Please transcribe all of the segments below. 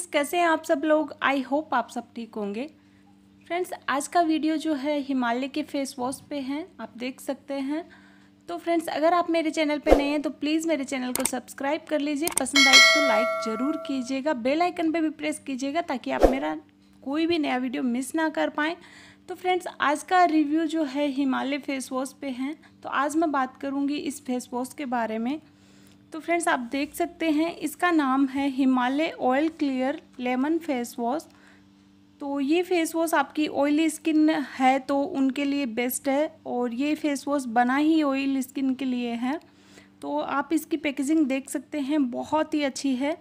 friends कैसे हैं आप सब लोग आई होप आप सब ठीक होंगे फ्रेंड्स आज का वीडियो जो है हिमालय के फेस वॉश पे हैं आप देख सकते हैं तो फ्रेंड्स अगर आप मेरे चैनल पे नए हैं तो प्लीज़ मेरे चैनल को सब्सक्राइब कर लीजिए पसंद आए तो लाइक ज़रूर कीजिएगा बेल आइकन पे भी प्रेस कीजिएगा ताकि आप मेरा कोई भी नया वीडियो मिस ना कर पाएँ तो फ्रेंड्स आज का रिव्यू जो है हिमालय फेस वॉश पे हैं तो आज मैं बात करूँगी इस फेस वॉश के बारे में तो फ्रेंड्स आप देख सकते हैं इसका नाम है Himalaya oil clear lemon face wash तो ये फेस वॉश आपकी ऑयली स्किन है तो उनके लिए बेस्ट है और ये फेस वॉश बना ही ऑयल स्किन के लिए है तो आप इसकी पैकेजिंग देख सकते हैं बहुत ही अच्छी है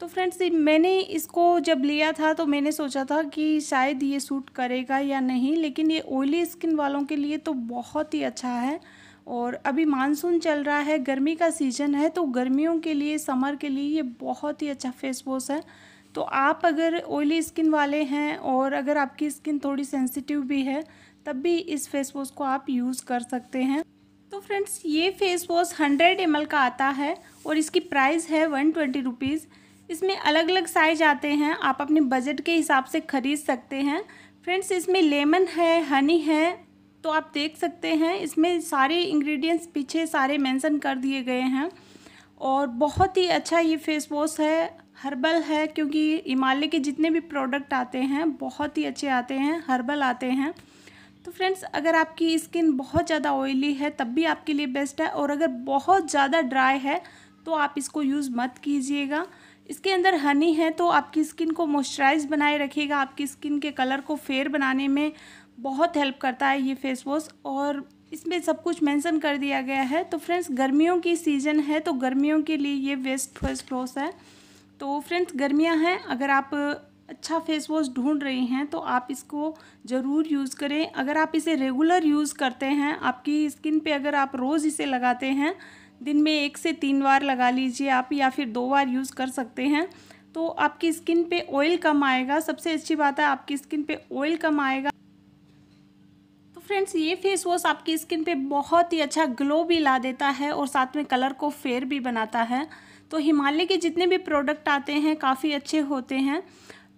तो फ्रेंड्स मैंने इसको जब लिया था तो मैंने सोचा था कि शायद ये सूट करेगा या नहीं लेकिन ये ऑयली स्किन वालों के लिए तो बहुत ही अच्छा है और अभी मानसून चल रहा है गर्मी का सीज़न है तो गर्मियों के लिए समर के लिए ये बहुत ही अच्छा फेस वॉश है तो आप अगर ऑयली स्किन वाले हैं और अगर आपकी स्किन थोड़ी सेंसिटिव भी है तब भी इस फेस वॉश को आप यूज़ कर सकते हैं तो फ्रेंड्स ये फेस वॉश हंड्रेड एम का आता है और इसकी प्राइस है वन ट्वेंटी रुपीज़ इसमें अलग अलग साइज आते हैं आप अपने बजट के हिसाब से ख़रीद सकते हैं फ्रेंड्स इसमें लेमन है हनी है तो आप देख सकते हैं इसमें सारे इंग्रेडिएंट्स पीछे सारे मेंशन कर दिए गए हैं और बहुत ही अच्छा ये फेस वॉश है हर्बल है क्योंकि हिमालय के जितने भी प्रोडक्ट आते हैं बहुत ही अच्छे आते हैं हर्बल आते हैं तो फ्रेंड्स अगर आपकी स्किन बहुत ज़्यादा ऑयली है तब भी आपके लिए बेस्ट है और अगर बहुत ज़्यादा ड्राई है तो आप इसको यूज़ मत कीजिएगा इसके अंदर हनी है तो आपकी स्किन को मॉइस्चराइज बनाए रखेगा आपकी स्किन के कलर को फेयर बनाने में बहुत हेल्प करता है ये फेस वॉश और इसमें सब कुछ मेंशन कर दिया गया है तो फ्रेंड्स गर्मियों की सीज़न है तो गर्मियों के लिए ये वेस्ट फेस वॉश है तो फ्रेंड्स गर्मियाँ हैं अगर आप अच्छा फेस वॉश ढूंढ रही हैं तो आप इसको ज़रूर यूज़ करें अगर आप इसे रेगुलर यूज़ करते हैं आपकी स्किन पे अगर आप रोज़ इसे लगाते हैं दिन में एक से तीन बार लगा लीजिए आप या फिर दो बार यूज़ कर सकते हैं तो आपकी स्किन पे ऑयल कम आएगा सबसे अच्छी बात है आपकी स्किन पे ऑयल कम आएगा फ्रेंड्स ये फेस वॉश आपकी स्किन पे बहुत ही अच्छा ग्लो भी ला देता है और साथ में कलर को फेयर भी बनाता है तो हिमालय के जितने भी प्रोडक्ट आते हैं काफ़ी अच्छे होते हैं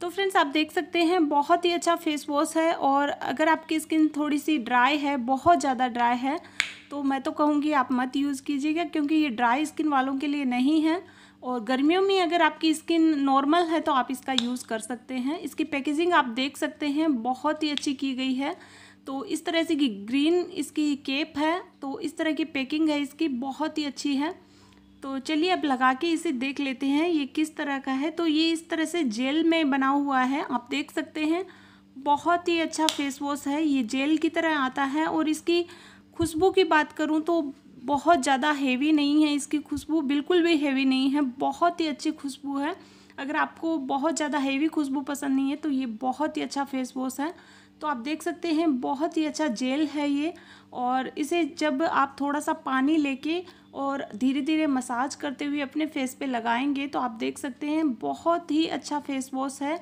तो फ्रेंड्स आप देख सकते हैं बहुत ही अच्छा फेस वॉश है और अगर आपकी स्किन थोड़ी सी ड्राई है बहुत ज़्यादा ड्राई है तो मैं तो कहूँगी आप मत यूज़ कीजिएगा क्योंकि ये ड्राई स्किन वालों के लिए नहीं है और गर्मियों में अगर आपकी स्किन नॉर्मल है तो आप इसका यूज़ कर सकते हैं इसकी पैकेजिंग आप देख सकते हैं बहुत ही अच्छी की गई है तो इस तरह से की ग्रीन इसकी केप है तो इस तरह की पैकिंग है इसकी बहुत ही अच्छी है तो चलिए अब लगा के इसे देख लेते हैं ये किस तरह का है तो ये इस तरह से जेल में बना हुआ है आप देख सकते हैं बहुत ही अच्छा फेस वॉश है ये जेल की तरह आता है और इसकी खुशबू की बात करूँ तो बहुत ज़्यादा हेवी नहीं है इसकी खुशबू बिल्कुल भी हेवी नहीं है बहुत ही अच्छी खुशबू है अगर आपको बहुत ज़्यादा हेवी खुशबू पसंद नहीं है तो ये बहुत ही अच्छा फेस वॉश है तो आप देख सकते हैं बहुत ही अच्छा जेल है ये और इसे जब आप थोड़ा सा पानी लेके और धीरे धीरे मसाज करते हुए अपने फेस पे लगाएंगे तो आप देख सकते हैं बहुत ही अच्छा फेस वॉश है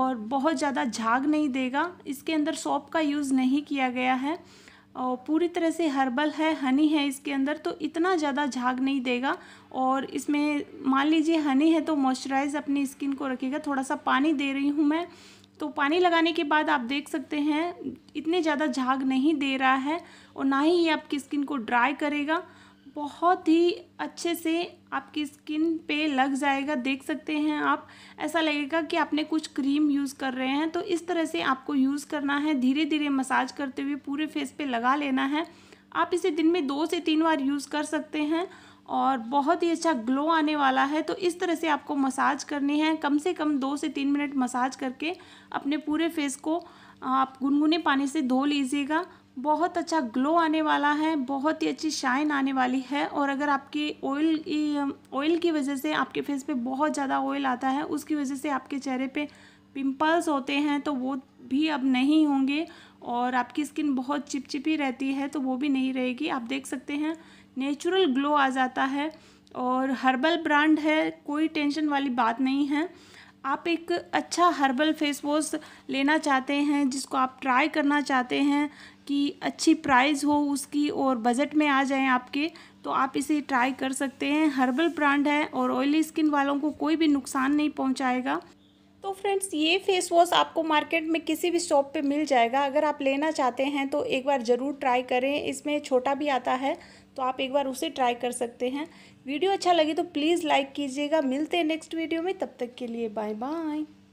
और बहुत ज़्यादा झाग नहीं देगा इसके अंदर सॉप का यूज़ नहीं किया गया है और पूरी तरह से हर्बल है हनी है इसके अंदर तो इतना ज़्यादा झाग नहीं देगा और इसमें मान लीजिए हनी है तो मॉइस्चराइज अपनी स्किन को रखेगा थोड़ा सा पानी दे रही हूँ मैं तो पानी लगाने के बाद आप देख सकते हैं इतने ज़्यादा झाग नहीं दे रहा है और ना ही ये आपकी स्किन को ड्राई करेगा बहुत ही अच्छे से आपकी स्किन पे लग जाएगा देख सकते हैं आप ऐसा लगेगा कि आपने कुछ क्रीम यूज़ कर रहे हैं तो इस तरह से आपको यूज़ करना है धीरे धीरे मसाज करते हुए पूरे फेस पे लगा लेना है आप इसे दिन में दो से तीन बार यूज़ कर सकते हैं और बहुत ही अच्छा ग्लो आने वाला है तो इस तरह से आपको मसाज करनी है कम से कम दो से तीन मिनट मसाज करके अपने पूरे फेस को आप गुनगुने पानी से धो लीजिएगा बहुत अच्छा ग्लो आने वाला है बहुत ही अच्छी शाइन आने वाली है और अगर आपकी ऑयल की ऑयल की वजह से आपके फेस पे बहुत ज़्यादा ऑयल आता है उसकी वजह से आपके चेहरे पे पिंपल्स होते हैं तो वो भी अब नहीं होंगे और आपकी स्किन बहुत चिपचिपी रहती है तो वो भी नहीं रहेगी आप देख सकते हैं नेचुरल ग्लो आ जाता है और हर्बल ब्रांड है कोई टेंशन वाली बात नहीं है आप एक अच्छा हर्बल फेस वॉश लेना चाहते हैं जिसको आप ट्राई करना चाहते हैं कि अच्छी प्राइस हो उसकी और बजट में आ जाए आपके तो आप इसे ट्राई कर सकते हैं हर्बल ब्रांड है और ऑयली स्किन वालों को कोई भी नुकसान नहीं पहुंचाएगा तो फ्रेंड्स ये फेस वॉश आपको मार्केट में किसी भी शॉप पे मिल जाएगा अगर आप लेना चाहते हैं तो एक बार ज़रूर ट्राई करें इसमें छोटा भी आता है तो आप एक बार उसे ट्राई कर सकते हैं वीडियो अच्छा लगे तो प्लीज़ लाइक कीजिएगा मिलते हैं नेक्स्ट वीडियो में तब तक के लिए बाय बाय